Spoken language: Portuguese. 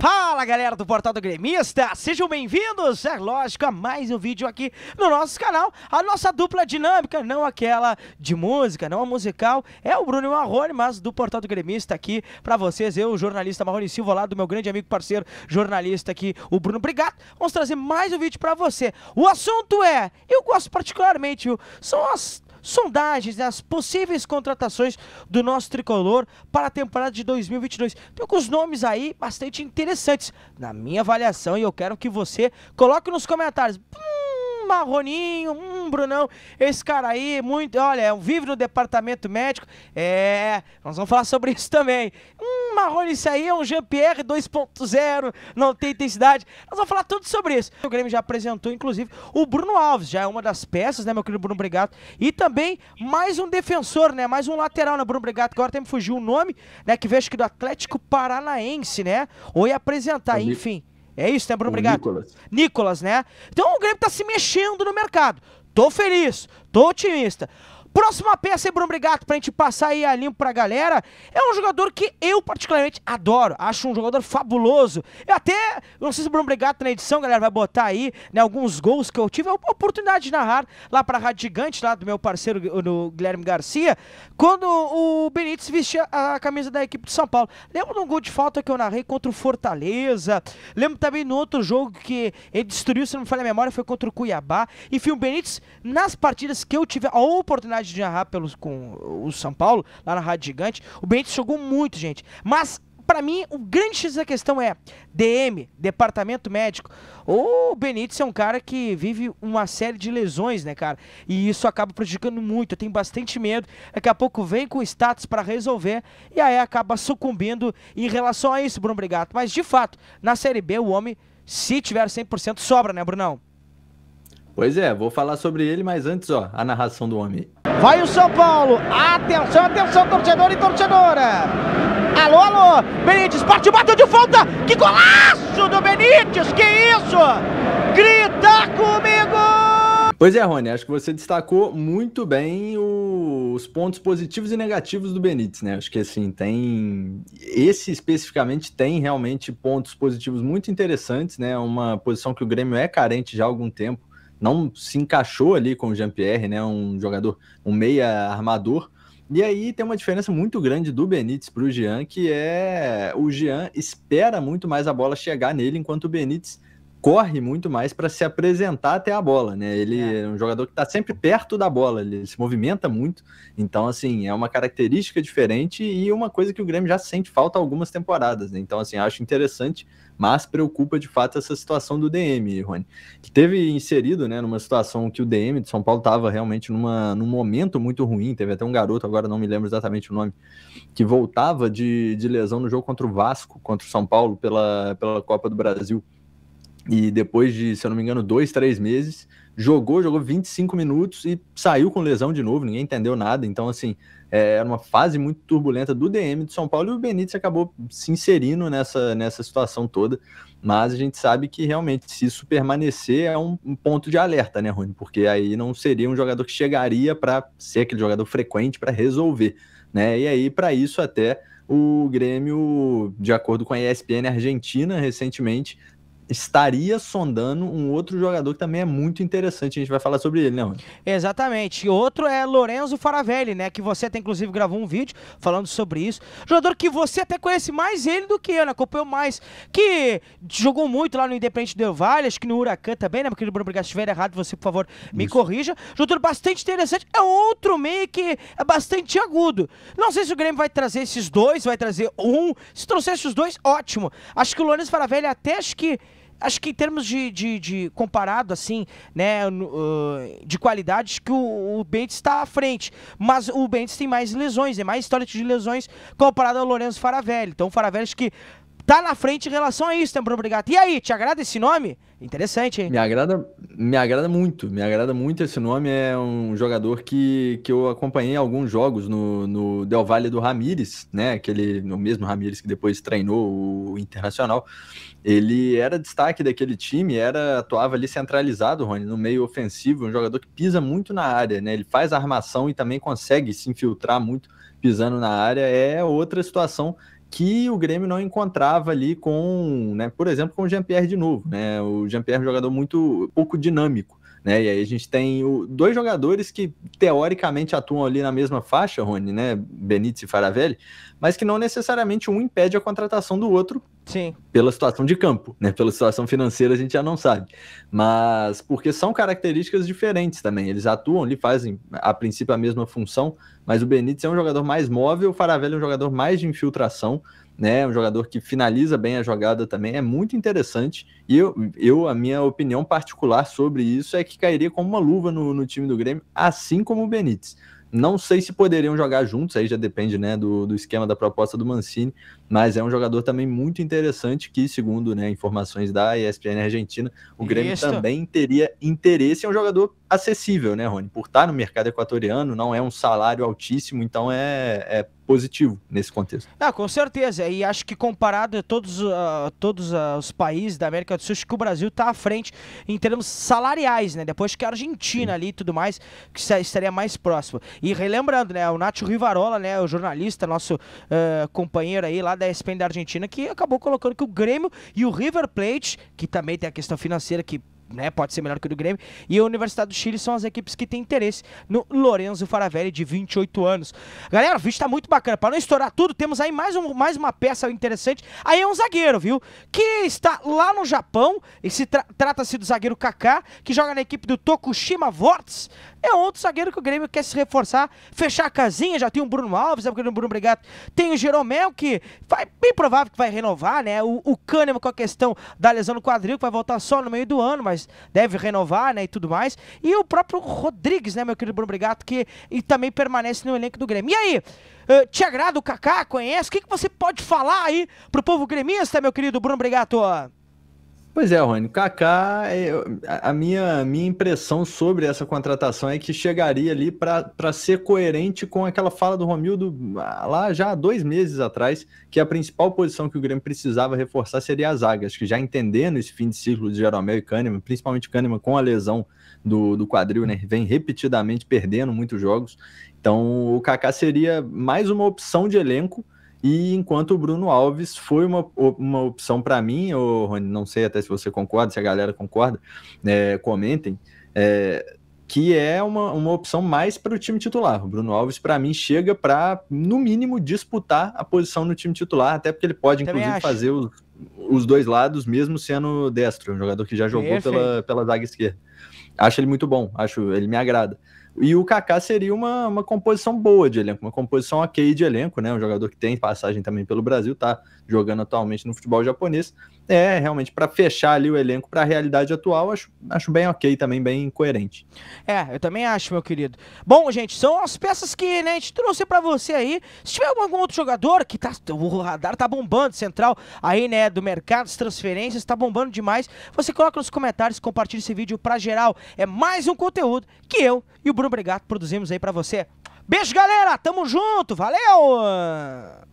Fala galera do Portal do Gremista, sejam bem-vindos, é lógico, a mais um vídeo aqui no nosso canal, a nossa dupla dinâmica, não aquela de música, não a musical, é o Bruno Marrone, mas do Portal do Gremista aqui pra vocês, eu, o jornalista Marrone Silva, lá do meu grande amigo parceiro jornalista aqui, o Bruno Brigato, vamos trazer mais um vídeo pra você, o assunto é, eu gosto particularmente, são as sondagens, né, as possíveis contratações do nosso tricolor para a temporada de 2022. Tem alguns nomes aí bastante interessantes, na minha avaliação, e eu quero que você coloque nos comentários. Marroninho, hum, Brunão, esse cara aí, muito, olha, um vive no departamento médico. É, nós vamos falar sobre isso também. Hum, Marrone, isso aí é um Jean-Pierre 2.0, não tem intensidade. Nós vamos falar tudo sobre isso. O Grêmio já apresentou, inclusive, o Bruno Alves, já é uma das peças, né, meu querido Bruno Brigato? E também mais um defensor, né? Mais um lateral, né, Bruno Brigato? Agora tem que fugir o nome, né? Que vejo que do Atlético Paranaense, né? Ou ia apresentar, enfim. É isso, Tebro, obrigado. Nicolas. Nicolas, né? Então o Grêmio tá se mexendo no mercado. Tô feliz, tô otimista. Próxima peça, é Bruno Brigato, pra gente passar aí a limpo pra galera, é um jogador que eu particularmente adoro, acho um jogador fabuloso. Eu até, não sei se o Bruno Brigato na edição, galera, vai botar aí, né, alguns gols que eu tive, a oportunidade de narrar lá pra Rádio Gigante, lá do meu parceiro no Guilherme Garcia, quando o Benítez vestia a camisa da equipe de São Paulo. Lembro de um gol de falta que eu narrei contra o Fortaleza, lembro também no outro jogo que ele destruiu, se não me falha a memória, foi contra o Cuiabá. Enfim, o Benítez, nas partidas que eu tive a oportunidade de narrar pelos, com o São Paulo, lá na Rádio Gigante, o Benítez jogou muito, gente. Mas para mim, o grande X da questão é DM, departamento médico. O Benítez é um cara que vive uma série de lesões, né, cara? E isso acaba prejudicando muito. Eu tenho bastante medo. Daqui a pouco vem com status para resolver e aí acaba sucumbindo em relação a isso, Bruno Brigato. Mas de fato, na Série B, o homem, se tiver 100%, sobra, né, Brunão? Pois é, vou falar sobre ele, mas antes, ó, a narração do homem. Vai o São Paulo. Atenção, atenção, torcedor e torcedora. Alô, alô. Benítez parte bateu de falta. Que golaço do Benítez. Que isso? Grita comigo. Pois é, Rony, acho que você destacou muito bem os pontos positivos e negativos do Benítez, né? Acho que assim, tem. Esse especificamente tem realmente pontos positivos muito interessantes, né? Uma posição que o Grêmio é carente já há algum tempo não se encaixou ali com o Jean-Pierre, né? Um jogador, um meia armador. E aí tem uma diferença muito grande do Benítez para o Jean, que é o Jean espera muito mais a bola chegar nele, enquanto o Benítez corre muito mais para se apresentar até a bola, né? Ele é, é um jogador que está sempre perto da bola, ele se movimenta muito. Então, assim, é uma característica diferente e uma coisa que o Grêmio já sente falta algumas temporadas, né? Então, assim, acho interessante, mas preocupa de fato essa situação do DM, Rony, que teve inserido, né, numa situação que o DM de São Paulo estava realmente numa, num momento muito ruim. Teve até um garoto, agora não me lembro exatamente o nome, que voltava de, de lesão no jogo contra o Vasco, contra o São Paulo pela, pela Copa do Brasil. E depois de, se eu não me engano, dois, três meses, jogou, jogou 25 minutos e saiu com lesão de novo, ninguém entendeu nada. Então, assim, é, era uma fase muito turbulenta do DM de São Paulo e o Benítez acabou se inserindo nessa, nessa situação toda. Mas a gente sabe que realmente, se isso permanecer, é um, um ponto de alerta, né, Rony? Porque aí não seria um jogador que chegaria para ser aquele jogador frequente para resolver. Né? E aí, para isso, até o Grêmio, de acordo com a ESPN Argentina, recentemente estaria sondando um outro jogador que também é muito interessante. A gente vai falar sobre ele, né, Rony? Exatamente. outro é Lorenzo Faravelli, né? Que você até, inclusive, gravou um vídeo falando sobre isso. Jogador que você até conhece mais ele do que eu, né? Acompanhou mais. Que jogou muito lá no Independente do Vale, acho que no Huracan também, né? Porque o Bruno Brigatti estiver errado, você, por favor, me isso. corrija. Jogador bastante interessante. É outro meio que é bastante agudo. Não sei se o Grêmio vai trazer esses dois, vai trazer um. Se trouxesse os dois, ótimo. Acho que o Lorenzo Faravelli até acho que acho que em termos de, de, de comparado, assim, né, uh, de qualidade, acho que o, o Bentes está à frente. Mas o Bentes tem mais lesões, é mais história de lesões comparado ao Lourenço Faravelli. Então o Faravelli acho que tá na frente em relação a isso, Tempo Obrigado. E aí, te agrada esse nome? Interessante, hein? Me agrada, me agrada muito, me agrada muito esse nome. É um jogador que, que eu acompanhei alguns jogos no, no Del Valle do Ramires, né? Aquele, o mesmo Ramires que depois treinou o Internacional. Ele era destaque daquele time, era atuava ali centralizado, Rony, no meio ofensivo, um jogador que pisa muito na área, né? Ele faz a armação e também consegue se infiltrar muito pisando na área. É outra situação que o Grêmio não encontrava ali com, né, por exemplo, com o Jean-Pierre de novo, né? O Jean-Pierre é um jogador muito pouco dinâmico. Né? E aí a gente tem o, dois jogadores que teoricamente atuam ali na mesma faixa, Rony, né? Benítez e Faravelli, mas que não necessariamente um impede a contratação do outro. Sim. Pela situação de campo, né? Pela situação financeira a gente já não sabe, mas porque são características diferentes também. Eles atuam ali, fazem a princípio a mesma função, mas o Benítez é um jogador mais móvel, o Faravelli é um jogador mais de infiltração né? Um jogador que finaliza bem a jogada também, é muito interessante. E eu, eu a minha opinião particular sobre isso é que cairia como uma luva no, no time do Grêmio, assim como o Benítez. Não sei se poderiam jogar juntos, aí já depende né, do, do esquema da proposta do Mancini, mas é um jogador também muito interessante que, segundo né, informações da ESPN Argentina, o Grêmio Isso. também teria interesse. É um jogador acessível, né, Rony? Por estar no mercado equatoriano, não é um salário altíssimo, então é, é positivo nesse contexto. Ah, com certeza. E acho que comparado a todos, uh, todos uh, os países da América do Sul, acho que o Brasil está à frente em termos salariais, né? Depois que a Argentina Sim. ali e tudo mais, que estaria mais próximo. E relembrando, né? O Nacho Rivarola, né? O jornalista, nosso uh, companheiro aí lá da ESPN da Argentina, que acabou colocando que o Grêmio e o River Plate, que também tem a questão financeira que né, pode ser melhor que o do Grêmio. E a Universidade do Chile são as equipes que têm interesse no Lorenzo Faravelli, de 28 anos. Galera, o vídeo está muito bacana. Para não estourar tudo, temos aí mais, um, mais uma peça interessante. Aí é um zagueiro, viu? Que está lá no Japão. E se tra trata-se do zagueiro Kaká, que joga na equipe do Tokushima Vortes. É outro zagueiro que o Grêmio quer se reforçar, fechar a casinha. Já tem o Bruno Alves, é o Bruno Brigato. Tem o Jeromel, que vai, bem provável que vai renovar, né? O, o Kahneman com a questão da lesão no quadril, que vai voltar só no meio do ano, mas mas deve renovar, né, e tudo mais. E o próprio Rodrigues, né, meu querido Bruno Brigato, que e também permanece no elenco do Grêmio. E aí, eh, te agrada o Kaká? Conhece? O que, que você pode falar aí pro povo gremista, meu querido Bruno Brigato? Pois é, Rony. O Kaká, é, a minha, minha impressão sobre essa contratação é que chegaria ali para ser coerente com aquela fala do Romildo ah, lá já há dois meses atrás, que a principal posição que o Grêmio precisava reforçar seria as águas. que já entendendo esse fim de ciclo de Jeromel e Kahneman, principalmente Kahneman com a lesão do, do quadril, né? Vem repetidamente perdendo muitos jogos. Então o Kaká seria mais uma opção de elenco e enquanto o Bruno Alves foi uma, uma opção para mim, ou Rony, não sei até se você concorda, se a galera concorda, é, comentem, é, que é uma, uma opção mais para o time titular. O Bruno Alves, para mim, chega para, no mínimo, disputar a posição no time titular, até porque ele pode, Também inclusive, acho. fazer os, os dois lados, mesmo sendo destro, um jogador que já jogou pela, pela zaga esquerda. Acho ele muito bom, acho ele me agrada. E o Kaká seria uma, uma composição boa de elenco, uma composição ok de elenco, né? Um jogador que tem passagem também pelo Brasil, tá jogando atualmente no futebol japonês é realmente para fechar ali o elenco para a realidade atual, acho, acho bem ok também, bem coerente. É, eu também acho, meu querido. Bom, gente, são as peças que né, a gente trouxe para você aí. Se tiver algum outro jogador que tá o radar tá bombando central aí, né, do mercado de transferências, tá bombando demais, você coloca nos comentários, compartilha esse vídeo para geral. É mais um conteúdo que eu e o Bruno Bregato produzimos aí para você. Beijo, galera, tamo junto. Valeu!